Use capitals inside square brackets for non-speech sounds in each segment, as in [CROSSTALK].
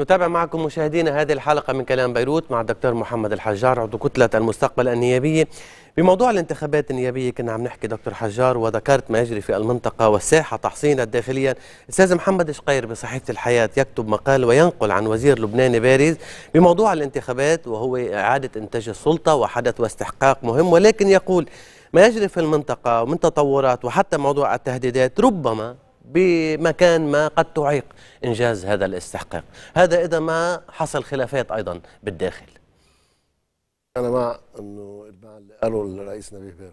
نتابع معكم مشاهدينا هذه الحلقة من كلام بيروت مع الدكتور محمد الحجار عضو كتلة المستقبل النيابية بموضوع الانتخابات النيابية كنا عم نحكي دكتور حجار وذكرت ما يجري في المنطقة والساحة تحصينا داخليا أستاذ محمد شقير بصحيفة الحياة يكتب مقال وينقل عن وزير لبناني بارز بموضوع الانتخابات وهو إعادة إنتاج السلطة وحدث واستحقاق مهم ولكن يقول ما يجري في المنطقة ومن تطورات وحتى موضوع التهديدات ربما بمكان ما قد تعيق إنجاز هذا الاستحقاق هذا إذا ما حصل خلافات أيضا بالداخل أنا مع أنه إتباع اللي قاله الرئيس نبيه بري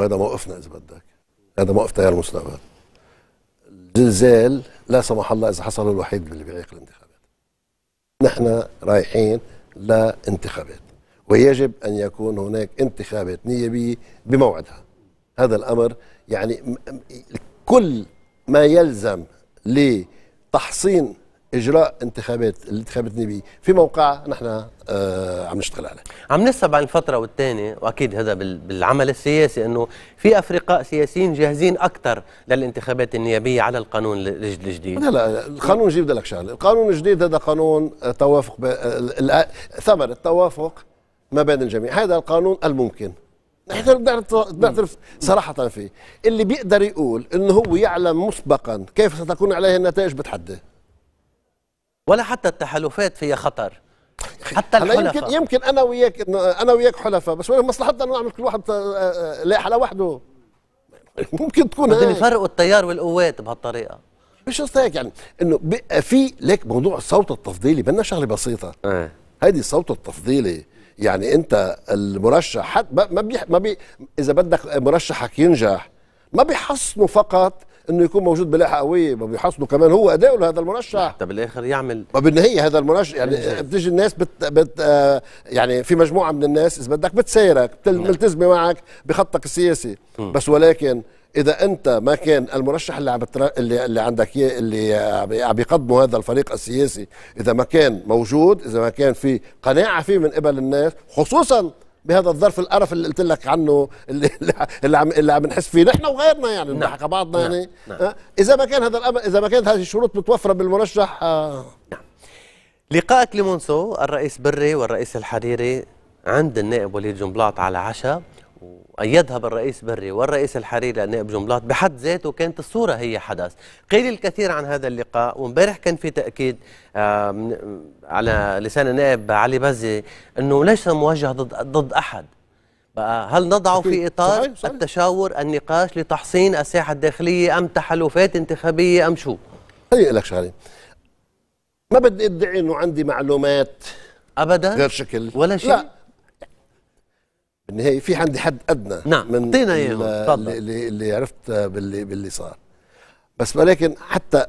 وهذا موقفنا إذا بدك هذا موقف تيار المستقبل الزلزال لا سمح الله إذا حصل الوحيد اللي بيعيق الانتخابات نحن رايحين لانتخابات ويجب أن يكون هناك انتخابات نيابية بموعدها هذا الأمر يعني كل ما يلزم لتحصين اجراء انتخابات الانتخابات النيابيه في موقع نحن آه عم نشتغل عليه عم نسمع عن الفتره والثانيه واكيد هذا بالعمل السياسي انه في افرقاء سياسيين جاهزين اكثر للانتخابات النيابيه على القانون الجديد لا لا القانون الجديد بدي لك شغله القانون الجديد هذا قانون آه، توافق آه، ثمر التوافق ما بين الجميع هذا القانون الممكن احنا بدنا نعترف صراحه فيه اللي بيقدر يقول انه هو يعلم مسبقا كيف ستكون عليه النتائج بتحداه ولا حتى التحالفات فيها خطر حتى الحلفاء يمكن يمكن انا وياك انا وياك حلفاء بس مصلحتنا انه نعمل كل واحد آه، آه، على لوحده [LAUGHS] ممكن تكون بدهم يفرقوا التيار والقوات بهالطريقه مش قصدي هيك يعني انه في ليك موضوع الصوت التفضيلي بدنا شغله بسيطه إيه. هيدي الصوت التفضيلي يعني انت المرشح حد ما بيح ما بي اذا بدك مرشحك ينجح ما بيحصنه فقط انه يكون موجود بلاحه قويه ما بيحصنه كمان هو اداؤه لهذا المرشح حتى بالاخر يعمل ما بالنهايه هذا المرشح يعني بتيجي الناس بت, بت آه، يعني في مجموعه من الناس اذا بدك بتسيرك ملتزمه نعم. معك بخطك السياسي م. بس ولكن اذا انت ما كان المرشح اللي عم بتر... اللي اللي عندك اللي عم بيقدمه هذا الفريق السياسي اذا ما كان موجود اذا ما كان في قناعه فيه من قبل الناس خصوصا بهذا الظرف القرف اللي قلت لك عنه اللي اللي عم اللي عم نحس فيه نحن وغيرنا يعني نحن نعم. بعضنا نعم. يعني نعم. اذا ما كان هذا الامر اذا ما كانت هذه الشروط متوفره بالمرشح آه نعم لقاء كليمونسو الرئيس بري والرئيس الحريري عند النائب وليد جنبلاط على عشاء وأيدها بالرئيس بري والرئيس الحريري النائب جملات بحد ذاته كانت الصورة هي حدث قيل الكثير عن هذا اللقاء وامبارح كان في تأكيد على لسان النائب علي بزي أنه ليس موجه ضد, ضد أحد هل نضع في إطار صحيح صحيح. التشاور النقاش لتحصين الساحة الداخلية أم تحالفات انتخابية أم شو هي لك شغلة ما بدي ادعي انه عندي معلومات ابدا غير شكل ولا شيء لا بالنهايه في عندي حد ادنى نعم من اللي, اللي عرفت باللي باللي صار بس ولكن حتى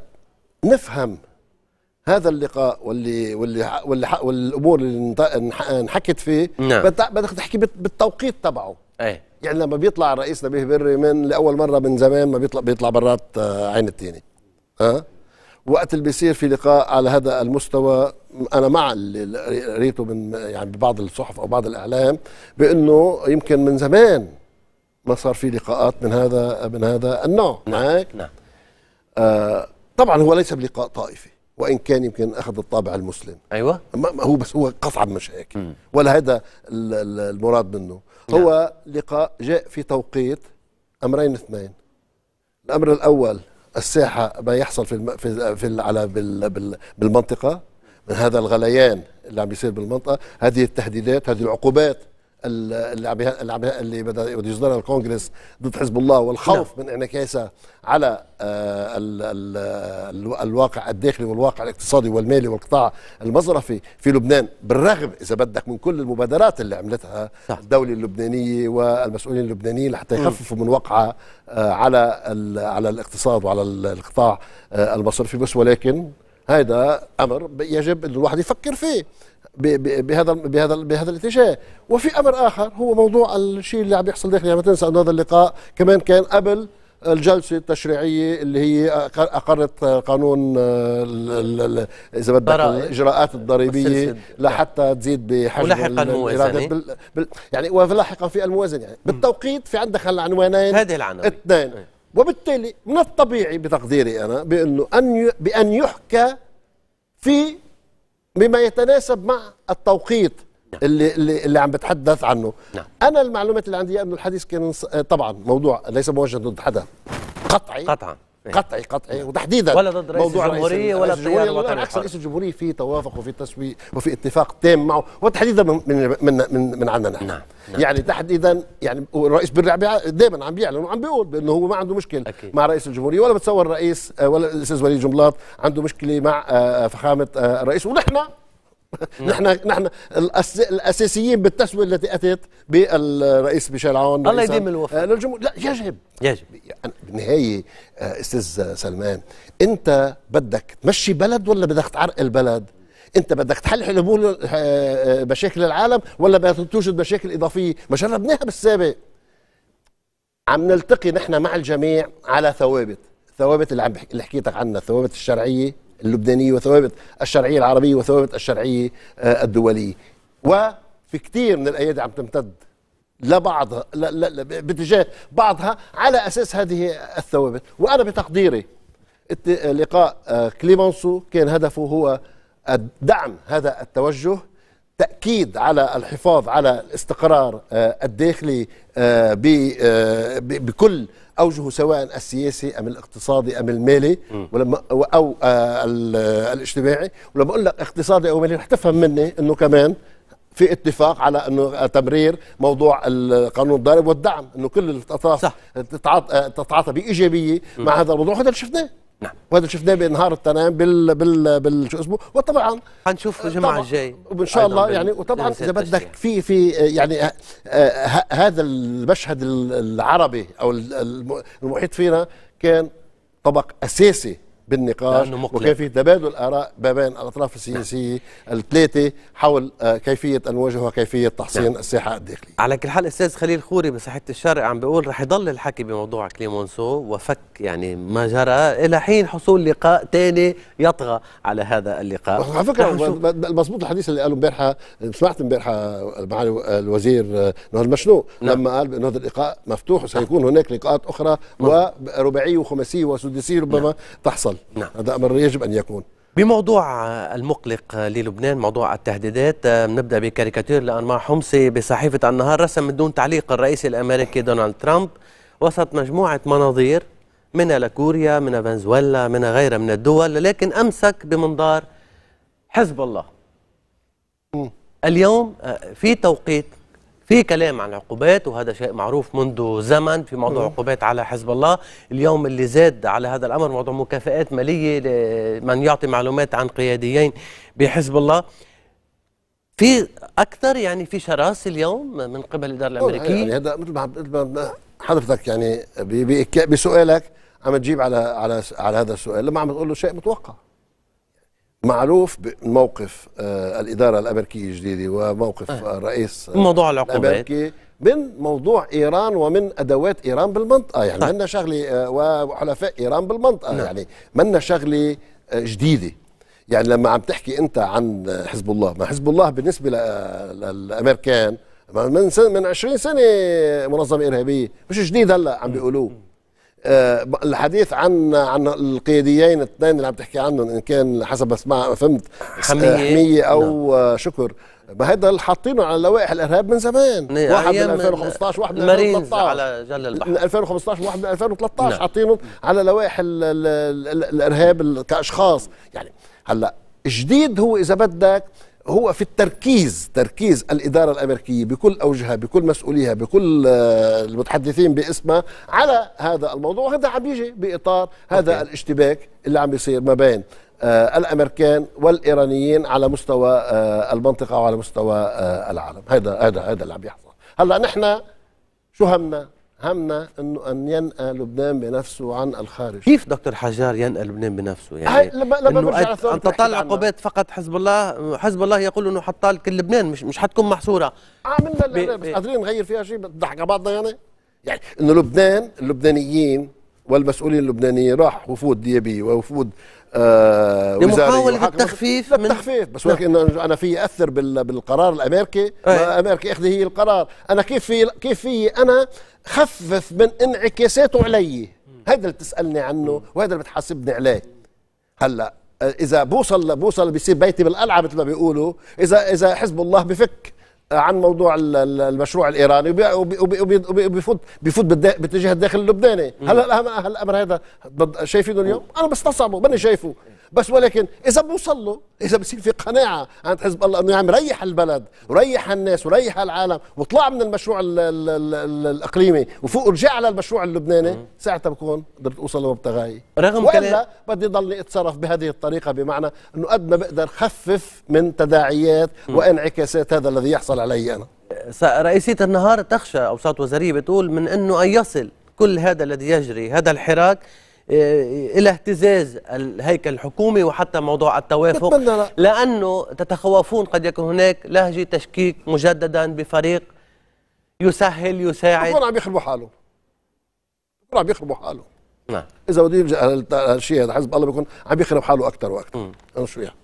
نفهم هذا اللقاء واللي واللي واللي والامور اللي انحكت فيه نعم. بدك تحكي بالتوقيت تبعه ايه يعني لما بيطلع الرئيس نبيه بري من لاول مره من زمان ما بيطلع بيطلع برات آه، عين التيني ها أه؟ وقت اللي بيصير في لقاء على هذا المستوى انا مع اللي قريته من يعني ببعض الصحف او بعض الاعلام بانه يمكن من زمان ما صار في لقاءات من هذا من هذا النوع نعم. معك نعم آه طبعا هو ليس بلقاء طائفي وان كان يمكن اخذ الطابع المسلم ايوه ما هو بس هو قصعب مشاكل ولا هذا المراد منه نعم. هو لقاء جاء في توقيت امرين اثنين الامر الاول الساحه ما يحصل في الم... في, في على بال... بال... بالمنطقه من هذا الغليان اللي عم بيصير بالمنطقه هذه التهديدات هذه العقوبات اللي عم اللي بده يصدرها الكونغرس ضد حزب الله والخوف لا. نعم. من انعكاسها على الـ آه، الـ الواقع الداخلي والواقع الاقتصادي والمالي والقطاع المصرفي في لبنان بالرغم اذا بدك من كل المبادرات اللي عملتها صح. الدوله اللبنانيه والمسؤولين اللبنانيين لحتى يخففوا من وقعها آه، على على الاقتصاد وعلى القطاع آه، المصرفي بس ولكن هذا امر يجب ان الواحد يفكر فيه بهذا بهذا بهذا الاتجاه وفي امر اخر هو موضوع الشيء اللي عم يحصل داخل يعني ما تنسى انه هذا اللقاء كمان كان قبل الجلسه التشريعيه اللي هي اقرت قانون اذا بدك الاجراءات الضريبيه لحتى تزيد بحجم ولاحقا الموازنه بال بال يعني ولاحقا في الموازنه يعني بالتوقيت في عندك هالعنوانين هذه العناوين اثنين إيه. وبالتالي من الطبيعي بتقديري أنا بأنه أن بأن يحكى في بما يتناسب مع التوقيت نعم. اللي اللي, اللي عم بتحدث عنه نعم. انا المعلومات اللي عندي انه الحديث كان طبعا موضوع ليس موجه ضد حدا قطعي قطعا قطعي قطعي نعم. وتحديدا ولا ضد رئيس موضوع الجمهوريه ولا التيار الوطني عكس رئيس الجمهوريه في توافق وفي تسويق وفي اتفاق تام معه وتحديدا من من من, من عندنا نحن نعم،, نعم. يعني تحديدا يعني الرئيس بالرعبي دائما عم بيعلن وعم بيقول بانه هو ما عنده مشكله أكيد. مع رئيس الجمهوريه ولا بتصور الرئيس آه، ولا الاستاذ وليد جملاط عنده مشكله مع آه، فخامه آه، الرئيس ونحن نحن نحن الأس... الاساسيين بالتسويه التي اتت بالرئيس ميشيل عون الله يديم الوفاء آه، للجمهور لا يجب يجب يعني بالنهايه آه، استاذ سلمان انت بدك تمشي بلد ولا بدك تعرق البلد؟ انت بدك تحل حلول آه، مشاكل العالم ولا بدك توجد مشاكل اضافيه؟ ما جربناها بالسابق عم نلتقي نحن مع الجميع على ثوابت، الثوابت اللي عم اللي حكيتك عنها، الثوابت الشرعيه اللبنانيه وثوابت الشرعيه العربيه وثوابت الشرعيه آه، الدوليه وفي كثير من الايادي عم تمتد لبعضها لا لا لا باتجاه بعضها على اساس هذه الثوابت وانا بتقديري لقاء آه، كليمنسو كان هدفه هو دعم هذا التوجه تاكيد على الحفاظ على الاستقرار آه، الداخلي آه، آه، بكل اوجهه سواء السياسي ام الاقتصادي ام المالي ولما او الاجتماعي ولما اقول لك اقتصادي او مالي رح تفهم مني انه كمان في اتفاق على انه تمرير موضوع القانون الضارب والدعم انه كل الاطراف تتعاطى بايجابيه مع هذا الموضوع هذا اللي شفناه نعم وهذا شفناه بنهار التنام بال بال بال شو اسمه وطبعا حنشوف الجمعه الجاي وان شاء الله يعني وطبعا اذا بدك في في يعني آه، آه، هذا المشهد العربي او المحيط فينا كان طبق اساسي بالنقاش وكيفيه تبادل اراء ما بين الاطراف السياسيه نعم. الثلاثه حول آه، كيفيه المواجهه وكيفيه تحصين نعم. الساحه الداخليه. على كل حال استاذ خليل خوري بصحه الشارع عم بيقول رح يضل الحكي بموضوع كليمونسو وفك يعني ما جرى الى حين حصول لقاء ثاني يطغى على هذا اللقاء. على فكره المضبوط الحديث اللي قاله امبارحه سمعت امبارحه معالي الوزير آه، نهاد المشنوق نعم. لما قال بان هذا اللقاء مفتوح وسيكون نعم. هناك لقاءات اخرى ورباعيه وخماسيه وسدسية ربما نعم. تحصل. نعم. هذا أمر يجب أن يكون بموضوع المقلق للبنان موضوع التهديدات آه، نبدأ بكاريكاتير لأنمار حمصي بصحيفة النهار رسم من دون تعليق الرئيس الأمريكي دونالد ترامب وسط مجموعة مناظير من لكوريا من فنزويلا من غيرها من الدول لكن أمسك بمنظار حزب الله اليوم آه، في توقيت في كلام عن عقوبات وهذا شيء معروف منذ زمن في موضوع عقوبات على حزب الله اليوم اللي زاد على هذا الأمر موضوع مكافآت مالية لمن يعطي معلومات عن قياديين بحزب الله في أكثر يعني في شراسة اليوم من قبل الإدارة الأمريكية يعني هذا مثل ما حضرتك يعني بسؤالك عم تجيب على على على هذا السؤال لما عم تقول له شيء متوقع معروف آه الاداره الامريكيه الجديده وموقف آه. الرئيس موضوع العقوبات الامريكي من موضوع ايران ومن ادوات ايران بالمنطقه يعني طيب. منا شغله آه، وحلفاء ايران بالمنطقه نعم. يعني منا شغله آه، جديده يعني لما عم تحكي انت عن آه، حزب الله ما حزب الله بالنسبه للامريكان من من 20 سنه منظمه ارهابيه مش جديد هلا عم بيقولوه آه، الحديث عن عن القياديين الاثنين اللي عم تحكي عنهم ان كان حسب ما فهمت حميه, آه، حمية او نعم. آه، شكر ما هيدا اللي حاطينه على لوائح الارهاب من زمان نعم. واحد من 2015 واحد من 2013 على جل البحر من 2015 واحد من 2013 نعم. حاطينهم على لوائح الارهاب كاشخاص يعني هلا جديد هو اذا بدك هو في التركيز تركيز الإدارة الأمريكية بكل أوجهها بكل مسؤوليها بكل آه، المتحدثين باسمها على هذا الموضوع وهذا عم يجي بإطار هذا أوكي. الاشتباك اللي عم بيصير ما بين آه، الامريكان والايرانيين على مستوى آه، المنطقه وعلى مستوى العالم هذا هذا هذا اللي عم يحصل هلا نحن شو همنا همنا انه ان ينأى لبنان بنفسه عن الخارج كيف دكتور حجار ينأى لبنان بنفسه يعني لما لما انه أت... انت طال عقوبات فقط حزب الله حزب الله يقول انه حطال كل لبنان مش مش حتكون محصوره عملنا آه، ب... بس قادرين نغير فيها شيء بنضحك على بعضنا يعني يعني انه لبنان اللبنانيين والمسؤولين اللبنانيين راح وفود ديابي ووفود آه لمحاولة التخفيف من التخفيف بس ولكن نعم. انا في اثر بالقرار الامريكي أيه. امريكا اخذ هي القرار انا كيف في كيف في انا خفف من انعكاساته علي هذا اللي بتسالني عنه وهذا اللي بتحاسبني عليه هلا اذا بوصل بوصل بيصير بيتي بالقلعه مثل ما بيقولوا اذا اذا حزب الله بفك عن موضوع المشروع الايراني وبيفوت بيفوت باتجاه الداخل اللبناني هل, هل الامر هذا شايفينه اليوم انا بستصعبه ماني شايفه بس ولكن اذا بوصل له اذا بصير في قناعه عند حزب الله انه يعني ريح البلد وريح الناس وريح العالم وطلع من المشروع الـ الـ الـ الاقليمي وفوق رجع على المشروع اللبناني ساعتها بكون قدرت اوصل لمبتغاي رغم والا بدي ضلني اتصرف بهذه الطريقه بمعنى انه قد ما بقدر خفف من تداعيات وانعكاسات هذا الذي يحصل علي انا رئيسية النهار تخشى أوساط وزارية بتقول من أنه أن يصل كل هذا الذي يجري هذا الحراك إيه، الى اهتزاز الهيكل الحكومي وحتى موضوع التوافق لانه تتخوفون قد يكون هناك لهجه تشكيك مجددا بفريق يسهل يساعد عم يخربوا حاله عم يخربوا حاله نعم اذا بده يلجا هالشيء هذا حزب الله بيكون عم يخرب حاله اكثر واكثر شو يعني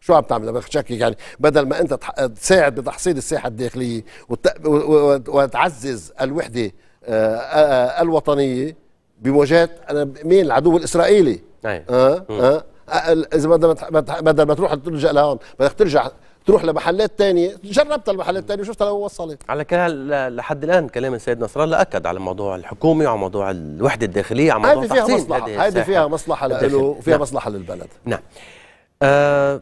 شو عم تعمل بخشكك يعني بدل ما انت تساعد بتحصيل الساحه الداخليه وتعزز الوحده آه، آه، آه، الوطنيه بمواجهه انا مين العدو الاسرائيلي نعم. اه اه, آه، اذا بدل ما بدل ما تروح تلجا لهون بدك ترجع تروح لمحلات تانية جربت المحلات التانية وشفتها لو وصلت على كلام لحد الآن كلام السيد نصر الله أكد على موضوع الحكومي وعلى موضوع الوحدة الداخلية على موضوع هذه فيها مصلحة هذه فيها مصلحة له وفيها نعم. مصلحة للبلد نعم آه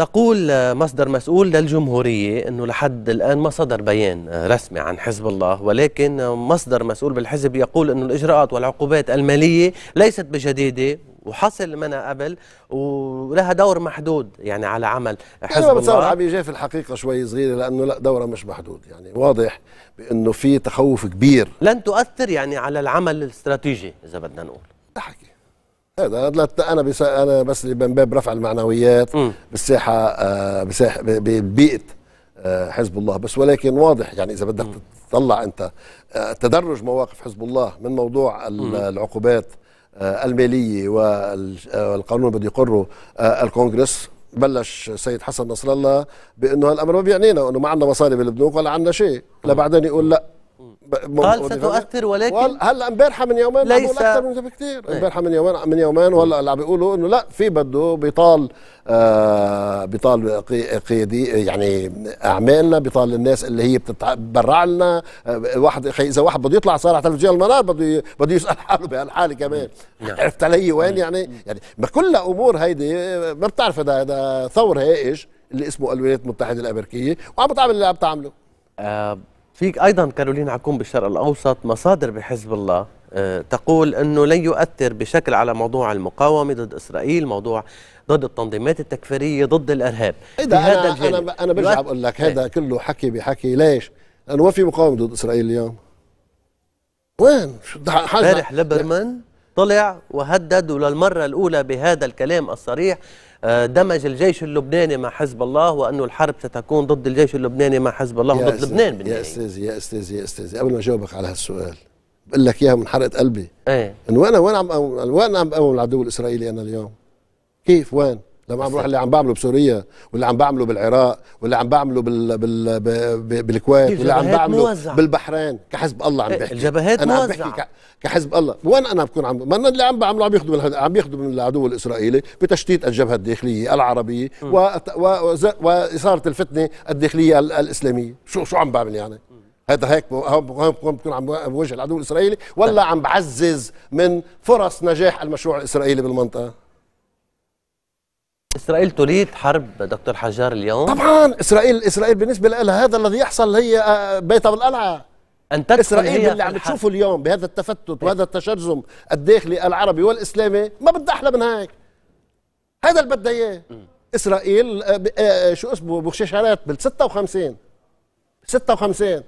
تقول مصدر مسؤول للجمهورية أنه لحد الآن ما صدر بيان رسمي عن حزب الله ولكن مصدر مسؤول بالحزب يقول أنه الإجراءات والعقوبات المالية ليست بجديدة وحصل منها قبل ولها دور محدود يعني على عمل حزب الله بتصور عم في الحقيقه شوي صغيره لانه لا دورها مش محدود يعني واضح بانه في تخوف كبير لن تؤثر يعني على العمل الاستراتيجي اذا بدنا نقول حكي انا بس انا بس من باب رفع المعنويات م. بالساحه آه، بساحه ببيئه آه، حزب الله بس ولكن واضح يعني اذا بدك تطلع انت آه، تدرج مواقف حزب الله من موضوع العقوبات الماليه والقانون بده يقره الكونغرس بلش سيد حسن نصر الله بانه هالامر ما بيعنينا انه ما عندنا مصاري بالبنوك ولا عندنا شيء لا بعدين يقول لا قال ستؤثر ولكن هلا امبارحه من يومين ليس اكثر من بكثير إيه. امبارحه من يومين من يومين وهلا اللي عم بيقولوا انه لا في بده بيطال آه بيطال قيادي يعني اعمالنا بيطال الناس اللي هي بتتبرع لنا آه، واحد اذا واحد بده يطلع صار على تلفزيون المنار بده بده يسال [LAUGHS] حاله بهالحاله كمان نعم. [LAUGHS] عرفت علي وين نعم. يعني يعني كل امور هيدي آه، ما بتعرف هذا هذا ثور هائج اللي اسمه الولايات المتحده الامريكيه وعم بتعمل اللي عم بتعمله آه، في ايضا كارولين عكوم بالشرق الاوسط مصادر بحزب الله آه، تقول انه لن يؤثر بشكل على موضوع المقاومه ضد اسرائيل، موضوع ضد التنظيمات التكفيريه، ضد الارهاب. إذا هذا أنا, انا انا برجع بقول لك إيه. هذا كله حكي بحكي ليش؟ لانه ما في مقاومه ضد اسرائيل اليوم. وين؟ امبارح ليبرمان طلع وهدد وللمرة الأولى بهذا الكلام الصريح آه، دمج الجيش اللبناني مع حزب الله وأنه الحرب ستكون ضد الجيش اللبناني مع حزب الله وضد لبنان بالنهاية يا أستاذ يا أستاذ يا أستاذ قبل ما أجاوبك على هالسؤال بقول لك إياها من حرقة قلبي ايه؟ وين وين عم وين عم بقوم العدو الإسرائيلي أنا اليوم كيف وين لما عم بروح اللي عم بعمله بسوريا واللي عم بعمله بالعراق واللي عم بعمله بال... بال... بال... بالكويت واللي عم بعمله موزع. بالبحرين كحزب الله عم إيه، بحكي الجبهات أنا موزع. عم بحكي ك... كحزب الله وين انا بكون عم ما اللي عم بعمله عم يخدم من... عم يخدم من العدو الاسرائيلي بتشتيت الجبهه الداخليه العربيه و... و... واثاره الفتنه الداخليه الاسلاميه شو شو عم بعمل يعني هذا هيك بكون عم بواجه العدو الاسرائيلي ولا عم بعزز من فرص نجاح المشروع الاسرائيلي بالمنطقه اسرائيل تريد حرب دكتور حجار اليوم طبعا اسرائيل اسرائيل بالنسبه لها هذا الذي يحصل هي آه، بيتها بالقلعه ان تدخل اسرائيل هي اللي عم تشوفه اليوم بهذا التفتت وهذا التشرذم الداخلي العربي والاسلامي ما بدها احلى من هيك هذا اللي بدها اياه اسرائيل آه، آه، شو اسمه بخشيشارات بال 56 56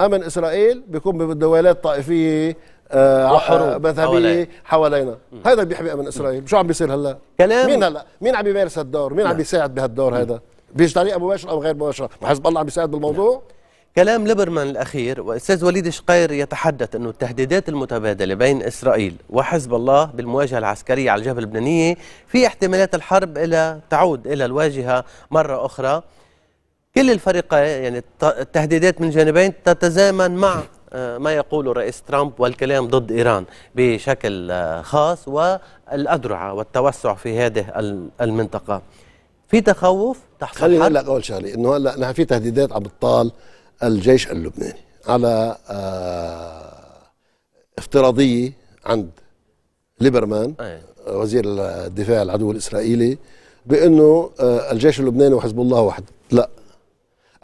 امن اسرائيل بيكون بدولات طائفيه آه، آه، مذهبيه حوالينا هذا بيحمي امن اسرائيل شو عم بيصير هلا كلام مين هلا مين عم بيمارس هالدور مين عم نعم. بيساعد بهالدور هذا طريقه مباشره او غير مباشره حزب الله عم بيساعد بالموضوع لا. نعم. كلام ليبرمان الأخير وأستاذ وليد شقير يتحدث انه التهديدات المتبادلة بين إسرائيل وحزب الله بالمواجهة العسكرية على الجبهة اللبنانية في احتمالات الحرب إلى تعود إلى الواجهة مرة أخرى كل الفريقين يعني التهديدات من جانبين تتزامن مع آه، ما يقوله الرئيس ترامب والكلام ضد إيران بشكل آه، خاص والأدرعة والتوسع في هذه المنطقة في تخوف تحصل خليني اقول لك اول شغله انه هلا نحن في تهديدات عم بتطال الجيش اللبناني على آه افتراضيه عند ليبرمان أيه. وزير الدفاع العدو الاسرائيلي بانه آه الجيش اللبناني وحزب الله وحده لا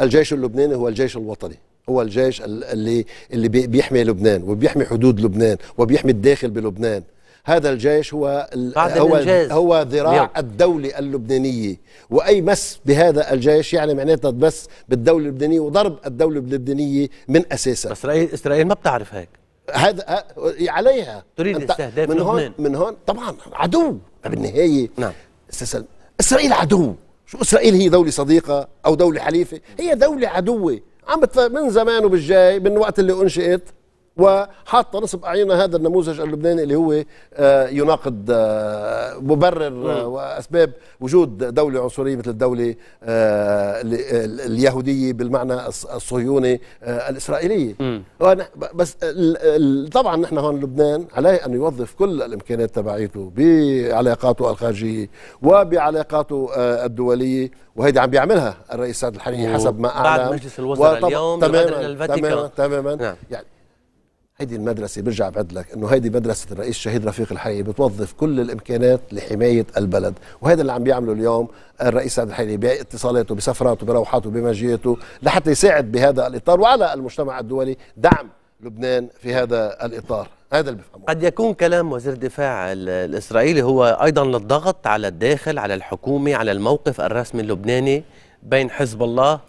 الجيش اللبناني هو الجيش الوطني هو الجيش اللي اللي بيحمي لبنان وبيحمي حدود لبنان وبيحمي الداخل بلبنان هذا الجيش هو هو هو ذراع الدولة اللبنانية وأي مس بهذا الجيش يعني معناتها بس بالدولة اللبنانية وضرب الدولة اللبنانية من أساسها إسرائيل إسرائيل ما بتعرف هيك هذا عليها تريد استهداف من هون لبنان. من هون طبعا عدو بالنهاية نعم إسرائيل عدو شو إسرائيل هي دولة صديقة أو دولة حليفة هي دولة عدوة عم بتفق من زمان وبالجاي من وقت اللي انشئت وحاطه نصب اعينها هذا النموذج اللبناني اللي هو آه، يناقض آه، مبرر آه، واسباب وجود دوله عنصريه مثل الدوله اليهوديه بالمعنى الصهيوني الاسرائيليه وأنا بس طبعا نحن هون لبنان عليه ان يوظف كل الامكانيات تبعيته بعلاقاته الخارجيه وبعلاقاته الدوليه وهيدي عم بيعملها الرئيس سعد الحريري حسب ما اعلن بعد مجلس الوزراء اليوم تماما تماما تماما نعم. يعني هيدي المدرسه برجع بعد لك انه هيدي مدرسه الرئيس الشهيد رفيق الحي بتوظف كل الامكانات لحمايه البلد وهذا اللي عم بيعمله اليوم الرئيس سعد الحلي باتصالاته بسفراته بروحاته بمجيته لحتى يساعد بهذا الاطار وعلى المجتمع الدولي دعم لبنان في هذا الاطار هذا اللي بفهمه قد يكون كلام وزير الدفاع الاسرائيلي هو ايضا للضغط على الداخل على الحكومه على الموقف الرسمي اللبناني بين حزب الله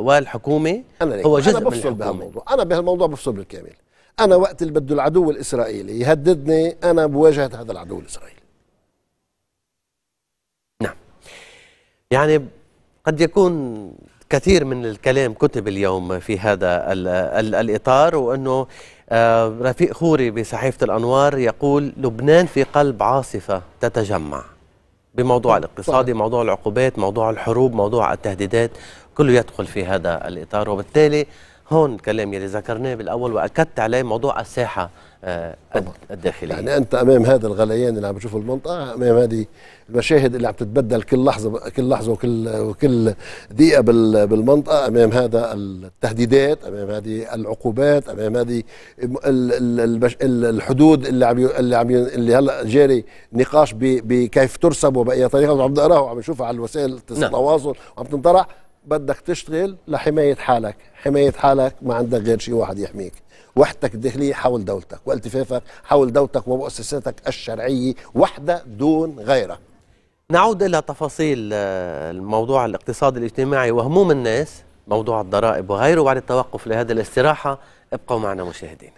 والحكومه أنا هو جزء أنا بفصل من الحكومه بهالموضوع انا بهالموضوع بفصل بالكامل أنا وقت اللي بده العدو الإسرائيلي يهددني أنا بواجهة هذا العدو الإسرائيلي نعم يعني قد يكون كثير من الكلام كتب اليوم في هذا ال ال الإطار وأنه آه، رفيق خوري بصحيفة الأنوار يقول لبنان في قلب عاصفة تتجمع بموضوع طيب، الاقتصادي طيب. موضوع العقوبات موضوع الحروب موضوع التهديدات كله يدخل في هذا الإطار وبالتالي هون الكلام يلي ذكرناه بالاول واكدت عليه موضوع الساحه آه، الداخليه يعني انت امام هذا الغليان اللي عم بشوفه المنطقه امام هذه المشاهد اللي عم تتبدل كل لحظه كل لحظه وكل وكل دقيقه بالمنطقه امام هذا التهديدات امام هذه العقوبات امام هذه الحدود اللي عم اللي عم اللي هلا جاري نقاش بكيف ترسب وباي طريقه عم نقراها وعم نشوفها على وسائل نعم. التواصل وعم تنطرح بدك تشتغل لحماية حالك حماية حالك ما عندك غير شيء واحد يحميك وحدتك الداخلية حول دولتك والتفافك حول دولتك ومؤسساتك الشرعية وحدة دون غيرها نعود إلى تفاصيل آه، الموضوع الاقتصادي الاجتماعي وهموم الناس موضوع الضرائب وغيره بعد التوقف لهذه الاستراحة ابقوا معنا مشاهدينا